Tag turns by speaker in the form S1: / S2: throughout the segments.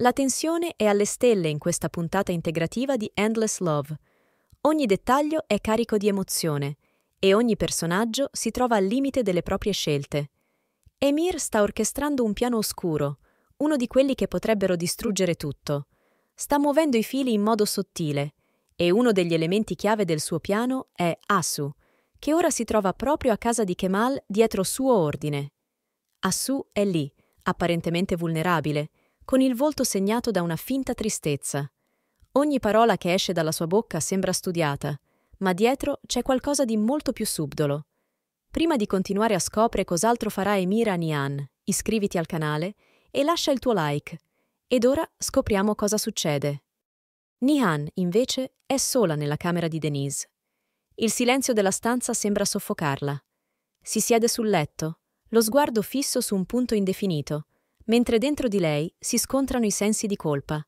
S1: La tensione è alle stelle in questa puntata integrativa di Endless Love. Ogni dettaglio è carico di emozione e ogni personaggio si trova al limite delle proprie scelte. Emir sta orchestrando un piano oscuro, uno di quelli che potrebbero distruggere tutto. Sta muovendo i fili in modo sottile e uno degli elementi chiave del suo piano è Asu, che ora si trova proprio a casa di Kemal dietro suo ordine. Asu è lì, apparentemente vulnerabile, con il volto segnato da una finta tristezza. Ogni parola che esce dalla sua bocca sembra studiata, ma dietro c'è qualcosa di molto più subdolo. Prima di continuare a scoprire cos'altro farà Emira Nian, iscriviti al canale e lascia il tuo like. Ed ora scopriamo cosa succede. Nihan, invece, è sola nella camera di Denise. Il silenzio della stanza sembra soffocarla. Si siede sul letto, lo sguardo fisso su un punto indefinito, mentre dentro di lei si scontrano i sensi di colpa.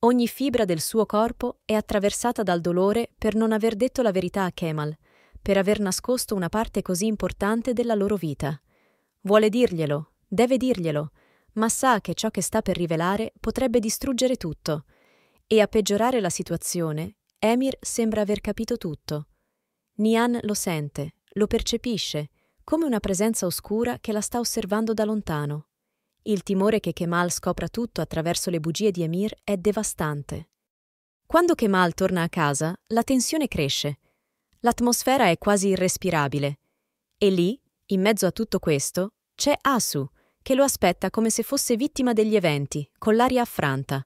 S1: Ogni fibra del suo corpo è attraversata dal dolore per non aver detto la verità a Kemal, per aver nascosto una parte così importante della loro vita. Vuole dirglielo, deve dirglielo, ma sa che ciò che sta per rivelare potrebbe distruggere tutto. E a peggiorare la situazione, Emir sembra aver capito tutto. Nian lo sente, lo percepisce, come una presenza oscura che la sta osservando da lontano. Il timore che Kemal scopra tutto attraverso le bugie di Emir è devastante. Quando Kemal torna a casa, la tensione cresce. L'atmosfera è quasi irrespirabile. E lì, in mezzo a tutto questo, c'è Asu, che lo aspetta come se fosse vittima degli eventi, con l'aria affranta.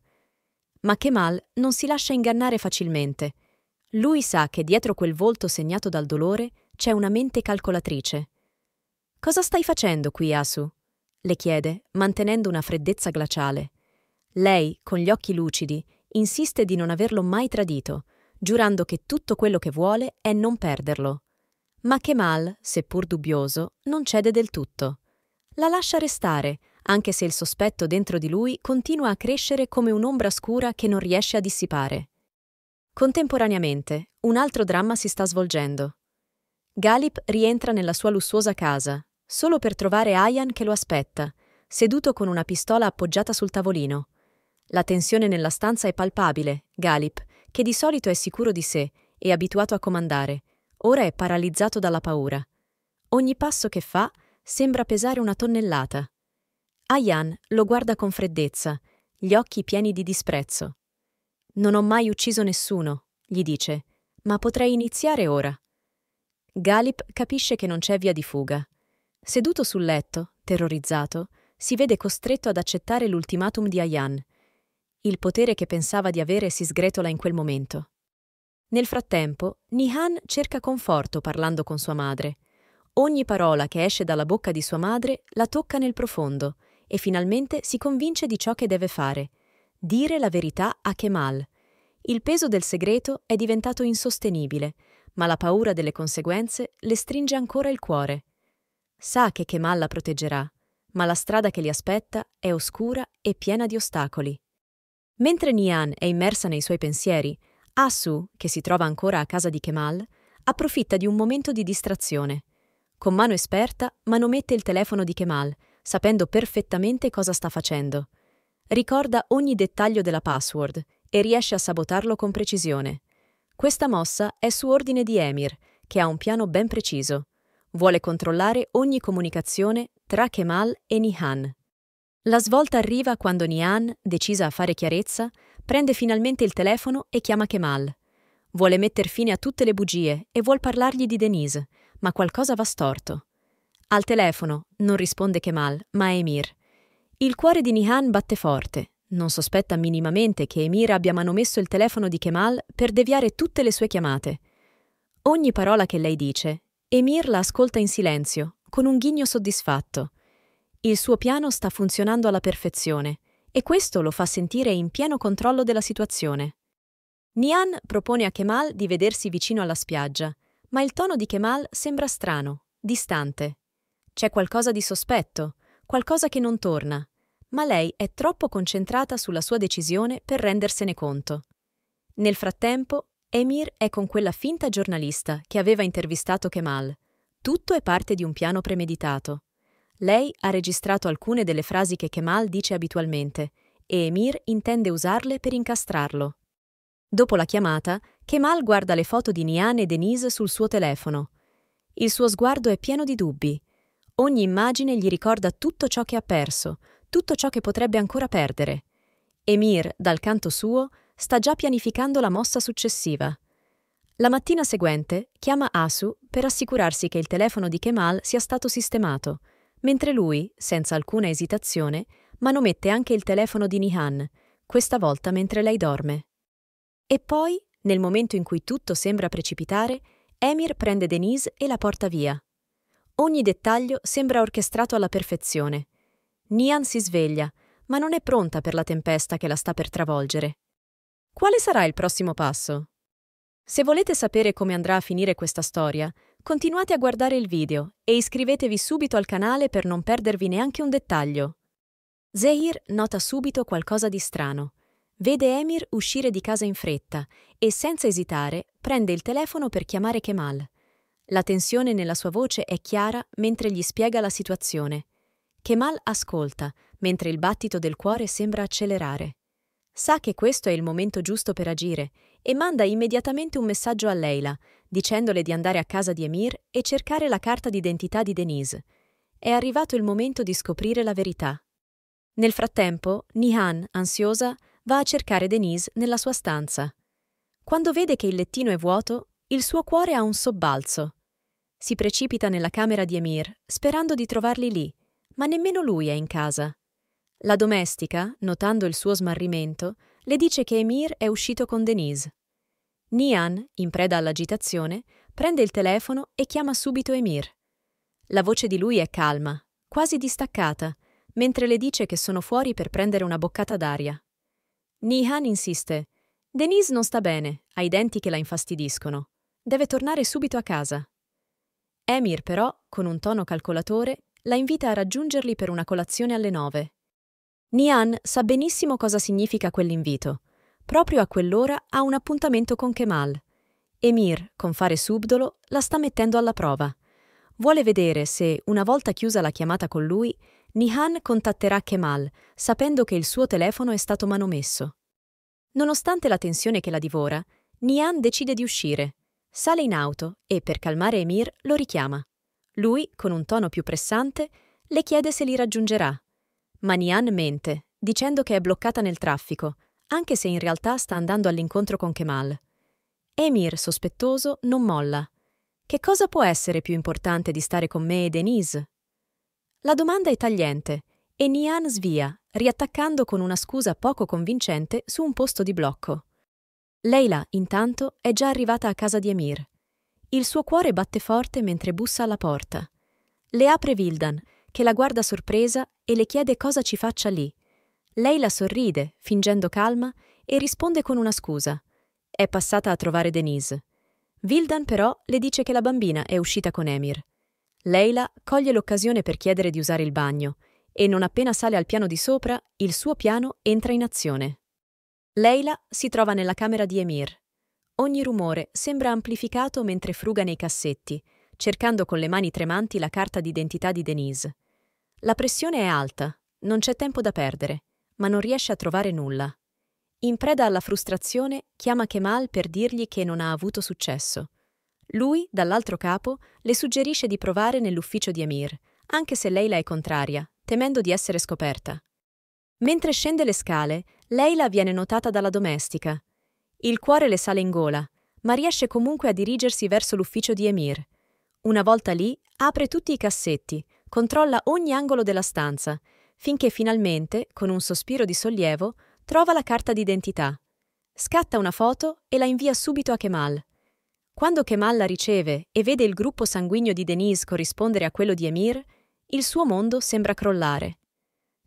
S1: Ma Kemal non si lascia ingannare facilmente. Lui sa che dietro quel volto segnato dal dolore c'è una mente calcolatrice. Cosa stai facendo qui, Asu? le chiede, mantenendo una freddezza glaciale. Lei, con gli occhi lucidi, insiste di non averlo mai tradito, giurando che tutto quello che vuole è non perderlo. Ma Kemal, seppur dubbioso, non cede del tutto. La lascia restare, anche se il sospetto dentro di lui continua a crescere come un'ombra scura che non riesce a dissipare. Contemporaneamente, un altro dramma si sta svolgendo. Galip rientra nella sua lussuosa casa, solo per trovare Ayan che lo aspetta, seduto con una pistola appoggiata sul tavolino. La tensione nella stanza è palpabile, Galip, che di solito è sicuro di sé e abituato a comandare, ora è paralizzato dalla paura. Ogni passo che fa sembra pesare una tonnellata. Ayan lo guarda con freddezza, gli occhi pieni di disprezzo. Non ho mai ucciso nessuno, gli dice, ma potrei iniziare ora. Galip capisce che non c'è via di fuga. Seduto sul letto, terrorizzato, si vede costretto ad accettare l'ultimatum di Ayan. Il potere che pensava di avere si sgretola in quel momento. Nel frattempo, Nihan cerca conforto parlando con sua madre. Ogni parola che esce dalla bocca di sua madre la tocca nel profondo e finalmente si convince di ciò che deve fare, dire la verità a Kemal. Il peso del segreto è diventato insostenibile, ma la paura delle conseguenze le stringe ancora il cuore. Sa che Kemal la proteggerà, ma la strada che li aspetta è oscura e piena di ostacoli. Mentre Nian è immersa nei suoi pensieri, Asu, che si trova ancora a casa di Kemal, approfitta di un momento di distrazione. Con mano esperta manomette il telefono di Kemal, sapendo perfettamente cosa sta facendo. Ricorda ogni dettaglio della password e riesce a sabotarlo con precisione. Questa mossa è su ordine di Emir, che ha un piano ben preciso. Vuole controllare ogni comunicazione tra Kemal e Nihan. La svolta arriva quando Nihan, decisa a fare chiarezza, prende finalmente il telefono e chiama Kemal. Vuole metter fine a tutte le bugie e vuol parlargli di Denise, ma qualcosa va storto. Al telefono non risponde Kemal, ma Emir. Il cuore di Nihan batte forte. Non sospetta minimamente che Emir abbia manomesso il telefono di Kemal per deviare tutte le sue chiamate. Ogni parola che lei dice, Emir la ascolta in silenzio, con un ghigno soddisfatto. Il suo piano sta funzionando alla perfezione e questo lo fa sentire in pieno controllo della situazione. Nian propone a Kemal di vedersi vicino alla spiaggia, ma il tono di Kemal sembra strano, distante. C'è qualcosa di sospetto, qualcosa che non torna, ma lei è troppo concentrata sulla sua decisione per rendersene conto. Nel frattempo, Emir è con quella finta giornalista che aveva intervistato Kemal. Tutto è parte di un piano premeditato. Lei ha registrato alcune delle frasi che Kemal dice abitualmente e Emir intende usarle per incastrarlo. Dopo la chiamata, Kemal guarda le foto di Nian e Denise sul suo telefono. Il suo sguardo è pieno di dubbi. Ogni immagine gli ricorda tutto ciò che ha perso, tutto ciò che potrebbe ancora perdere. Emir, dal canto suo, sta già pianificando la mossa successiva. La mattina seguente chiama Asu per assicurarsi che il telefono di Kemal sia stato sistemato, mentre lui, senza alcuna esitazione, manomette anche il telefono di Nihan, questa volta mentre lei dorme. E poi, nel momento in cui tutto sembra precipitare, Emir prende Denise e la porta via. Ogni dettaglio sembra orchestrato alla perfezione. Nihan si sveglia, ma non è pronta per la tempesta che la sta per travolgere. Quale sarà il prossimo passo? Se volete sapere come andrà a finire questa storia, continuate a guardare il video e iscrivetevi subito al canale per non perdervi neanche un dettaglio. Zeir nota subito qualcosa di strano. Vede Emir uscire di casa in fretta e, senza esitare, prende il telefono per chiamare Kemal. La tensione nella sua voce è chiara mentre gli spiega la situazione. Kemal ascolta, mentre il battito del cuore sembra accelerare. Sa che questo è il momento giusto per agire e manda immediatamente un messaggio a Leila, dicendole di andare a casa di Emir e cercare la carta d'identità di Denise. È arrivato il momento di scoprire la verità. Nel frattempo, Nihan, ansiosa, va a cercare Denise nella sua stanza. Quando vede che il lettino è vuoto, il suo cuore ha un sobbalzo. Si precipita nella camera di Emir, sperando di trovarli lì, ma nemmeno lui è in casa. La domestica, notando il suo smarrimento, le dice che Emir è uscito con Denise. Nian, in preda all'agitazione, prende il telefono e chiama subito Emir. La voce di lui è calma, quasi distaccata, mentre le dice che sono fuori per prendere una boccata d'aria. Nihan insiste. Denise non sta bene, ha i denti che la infastidiscono. Deve tornare subito a casa. Emir, però, con un tono calcolatore, la invita a raggiungerli per una colazione alle nove. Nian sa benissimo cosa significa quell'invito. Proprio a quell'ora ha un appuntamento con Kemal. Emir, con fare subdolo, la sta mettendo alla prova. Vuole vedere se, una volta chiusa la chiamata con lui, Nihan contatterà Kemal, sapendo che il suo telefono è stato manomesso. Nonostante la tensione che la divora, Nihan decide di uscire. Sale in auto e, per calmare Emir, lo richiama. Lui, con un tono più pressante, le chiede se li raggiungerà. Ma Nian mente, dicendo che è bloccata nel traffico, anche se in realtà sta andando all'incontro con Kemal. Emir, sospettoso, non molla. Che cosa può essere più importante di stare con me e Denise? La domanda è tagliente e Nian svia, riattaccando con una scusa poco convincente su un posto di blocco. Leila, intanto, è già arrivata a casa di Emir. Il suo cuore batte forte mentre bussa alla porta. Le apre Vildan, che la guarda sorpresa e le chiede cosa ci faccia lì. Lei la sorride, fingendo calma, e risponde con una scusa. È passata a trovare Denise. Vildan però le dice che la bambina è uscita con Emir. Leila coglie l'occasione per chiedere di usare il bagno e non appena sale al piano di sopra, il suo piano entra in azione. Leila si trova nella camera di Emir. Ogni rumore sembra amplificato mentre fruga nei cassetti, cercando con le mani tremanti la carta d'identità di Denise. La pressione è alta, non c'è tempo da perdere, ma non riesce a trovare nulla. In preda alla frustrazione, chiama Kemal per dirgli che non ha avuto successo. Lui, dall'altro capo, le suggerisce di provare nell'ufficio di Emir, anche se Leila è contraria, temendo di essere scoperta. Mentre scende le scale, Leila viene notata dalla domestica. Il cuore le sale in gola, ma riesce comunque a dirigersi verso l'ufficio di Emir. Una volta lì, apre tutti i cassetti controlla ogni angolo della stanza, finché finalmente, con un sospiro di sollievo, trova la carta d'identità. Scatta una foto e la invia subito a Kemal. Quando Kemal la riceve e vede il gruppo sanguigno di Denise corrispondere a quello di Emir, il suo mondo sembra crollare.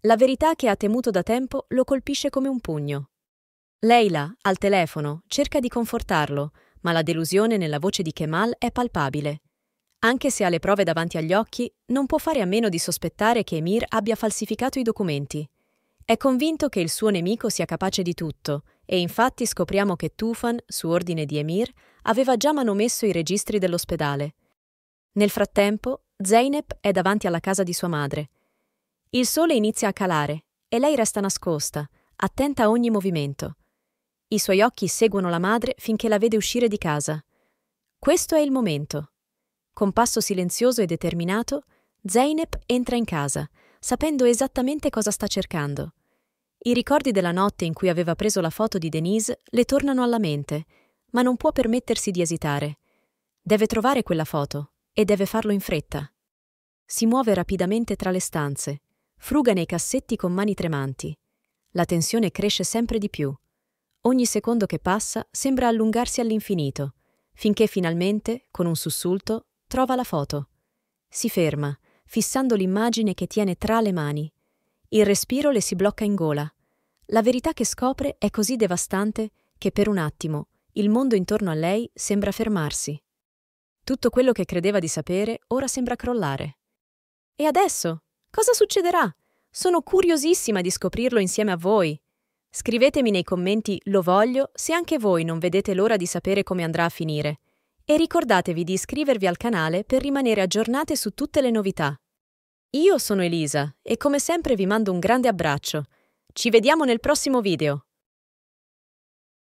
S1: La verità che ha temuto da tempo lo colpisce come un pugno. Leila, al telefono, cerca di confortarlo, ma la delusione nella voce di Kemal è palpabile. Anche se ha le prove davanti agli occhi, non può fare a meno di sospettare che Emir abbia falsificato i documenti. È convinto che il suo nemico sia capace di tutto, e infatti scopriamo che Tufan, su ordine di Emir, aveva già manomesso i registri dell'ospedale. Nel frattempo, Zeynep è davanti alla casa di sua madre. Il sole inizia a calare e lei resta nascosta, attenta a ogni movimento. I suoi occhi seguono la madre finché la vede uscire di casa. Questo è il momento. Con passo silenzioso e determinato, Zeynep entra in casa, sapendo esattamente cosa sta cercando. I ricordi della notte in cui aveva preso la foto di Denise le tornano alla mente, ma non può permettersi di esitare. Deve trovare quella foto e deve farlo in fretta. Si muove rapidamente tra le stanze, fruga nei cassetti con mani tremanti. La tensione cresce sempre di più. Ogni secondo che passa sembra allungarsi all'infinito, finché finalmente, con un sussulto, Trova la foto. Si ferma, fissando l'immagine che tiene tra le mani. Il respiro le si blocca in gola. La verità che scopre è così devastante che per un attimo il mondo intorno a lei sembra fermarsi. Tutto quello che credeva di sapere ora sembra crollare. E adesso? Cosa succederà? Sono curiosissima di scoprirlo insieme a voi. Scrivetemi nei commenti lo voglio se anche voi non vedete l'ora di sapere come andrà a finire e ricordatevi di iscrivervi al canale per rimanere aggiornate su tutte le novità. Io sono Elisa e come sempre vi mando un grande abbraccio. Ci vediamo nel prossimo video!